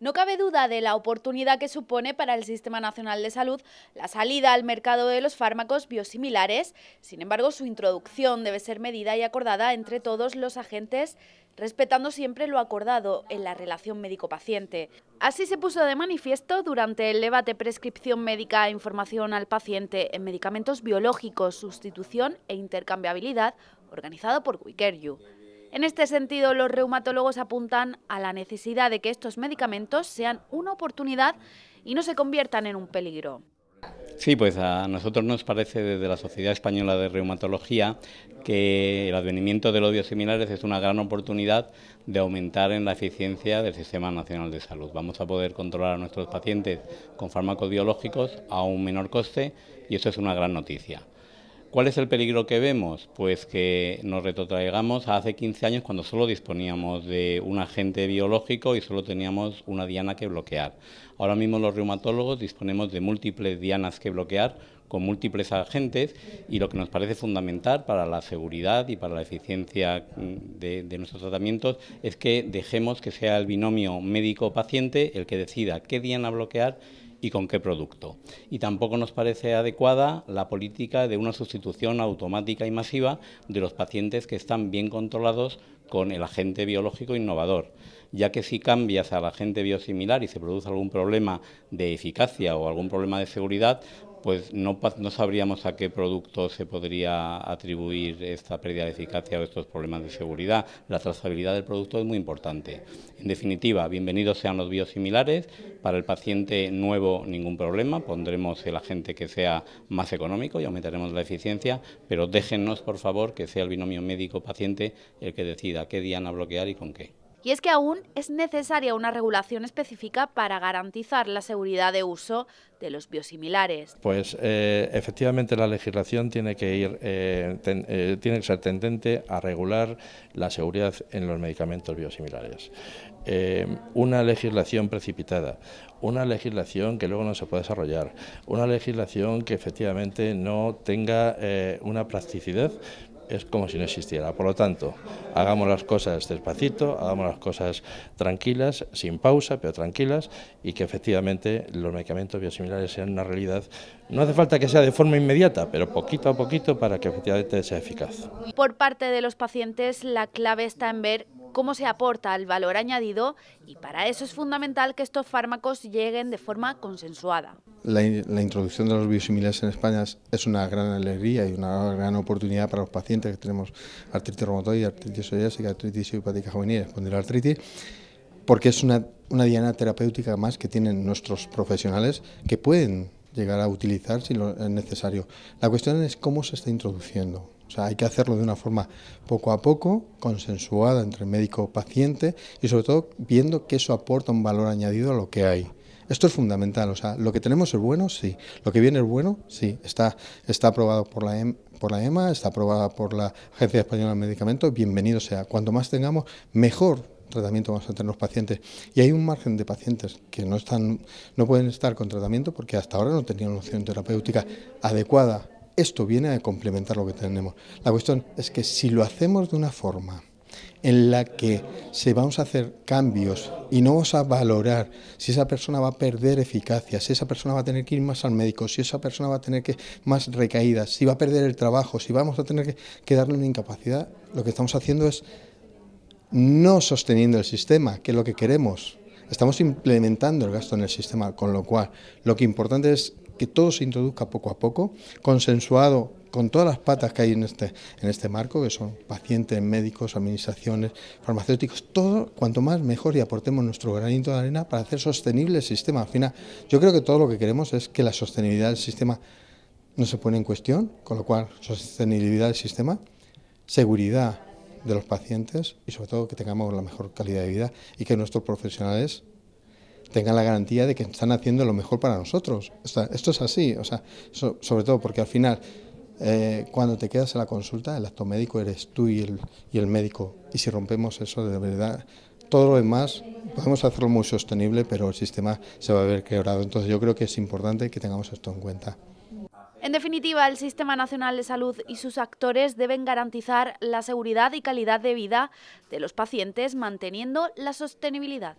No cabe duda de la oportunidad que supone para el Sistema Nacional de Salud la salida al mercado de los fármacos biosimilares, sin embargo su introducción debe ser medida y acordada entre todos los agentes, respetando siempre lo acordado en la relación médico-paciente. Así se puso de manifiesto durante el debate prescripción médica e información al paciente en medicamentos biológicos, sustitución e intercambiabilidad organizado por You. En este sentido, los reumatólogos apuntan a la necesidad de que estos medicamentos sean una oportunidad y no se conviertan en un peligro. Sí, pues a nosotros nos parece desde la Sociedad Española de Reumatología que el advenimiento de los biosimilares es una gran oportunidad de aumentar en la eficiencia del Sistema Nacional de Salud. Vamos a poder controlar a nuestros pacientes con fármacos biológicos a un menor coste y eso es una gran noticia. ¿Cuál es el peligro que vemos? Pues que nos retrotraigamos a hace 15 años cuando solo disponíamos de un agente biológico y solo teníamos una diana que bloquear. Ahora mismo los reumatólogos disponemos de múltiples dianas que bloquear con múltiples agentes y lo que nos parece fundamental para la seguridad y para la eficiencia mm, de, nuestros tratamientos es que dejemos que sea el binomio médico-paciente el que decida qué diana bloquear y con qué producto. Y tampoco nos parece adecuada la política de una sustitución automática y masiva de los pacientes que están bien controlados con el agente biológico innovador, ya que si cambias al agente biosimilar y se produce algún problema de eficacia o algún problema de seguridad, pues no, no sabríamos a qué producto se podría atribuir esta pérdida de eficacia o estos problemas de seguridad. La trazabilidad del producto es muy importante. En definitiva, bienvenidos sean los biosimilares. Para el paciente nuevo, ningún problema. Pondremos el agente que sea más económico y aumentaremos la eficiencia, pero déjennos, por favor, que sea el binomio médico-paciente el que decida qué diana bloquear y con qué. Y es que aún es necesaria una regulación específica para garantizar la seguridad de uso de los biosimilares. Pues eh, efectivamente la legislación tiene que ir, eh, eh, tiene que ser tendente a regular la seguridad en los medicamentos biosimilares. una legislación precipitada, una legislación que luego no se puede desarrollar, una legislación que efectivamente no tenga una plasticidad es como si no existiera. Por lo tanto, hagamos las cosas despacito, hagamos las cosas tranquilas, sin pausa, pero tranquilas, y que efectivamente los medicamentos biosimilares sean una realidad. No hace falta que sea de forma inmediata, pero poquito a poquito para que efectivamente sea eficaz. Por parte de los pacientes, la clave está en ver cómo se aporta el valor añadido y para eso es fundamental que estos fármacos lleguen de forma consensuada. La, introducción de los biosimilares en España es, una gran alegría y una gran oportunidad para los pacientes que tenemos artritis reumatoide, artritis psoriásica, artritis idiopática juvenil, artritis, porque es una, diana terapéutica más que tienen nuestros profesionales que pueden llegar a utilizar si es necesario. La cuestión es cómo se está introduciendo. O sea, hay que hacerlo de una forma poco a poco, consensuada entre médico y paciente y sobre todo viendo que eso aporta un valor añadido a lo que hay. Esto es fundamental, o sea, lo que tenemos es bueno, sí, lo que viene es bueno, sí, está, está aprobado por la, e por la EMA, está aprobada por la Agencia Española de Medicamentos, bienvenido sea. Cuanto más tengamos, mejor tratamiento vamos a tener los pacientes. Y hay un margen de pacientes que no, están, no pueden estar con tratamiento porque hasta ahora no tenían una opción terapéutica adecuada esto viene a complementar lo que tenemos. La cuestión es que si lo hacemos de una forma en la que se vamos a hacer cambios y no vamos a valorar si esa persona va a perder eficacia, si esa persona va a tener que ir más al médico, si esa persona va a tener que más recaídas, si va a perder el trabajo, si vamos a tener que, que darle una incapacidad, lo que estamos haciendo es no sosteniendo el sistema, que es lo que queremos. Estamos implementando el gasto en el sistema, con lo cual lo que importante es que todo se introduzca poco a poco, consensuado con todas las patas que hay en este, en este marco, que son pacientes, médicos, administraciones, farmacéuticos, todo cuanto más mejor y aportemos nuestro granito de arena para hacer sostenible el sistema. Al final, yo creo que todo lo que queremos es que la sostenibilidad del sistema no se pone en cuestión, con lo cual sostenibilidad del sistema, seguridad de los pacientes y sobre todo que tengamos la mejor calidad de vida y que nuestros profesionales tengan la garantía de que están haciendo lo mejor para nosotros. esto es así, o sea, sobre todo porque al final, eh, cuando te quedas en la consulta, el acto médico eres tú y el, y el médico. Y si rompemos eso, de verdad, todo lo demás podemos hacerlo muy sostenible, pero el sistema se va a ver quebrado. Entonces yo creo que es importante que tengamos esto en cuenta. En definitiva, el Sistema Nacional de Salud y sus actores deben garantizar la seguridad y calidad de vida de los pacientes manteniendo la sostenibilidad.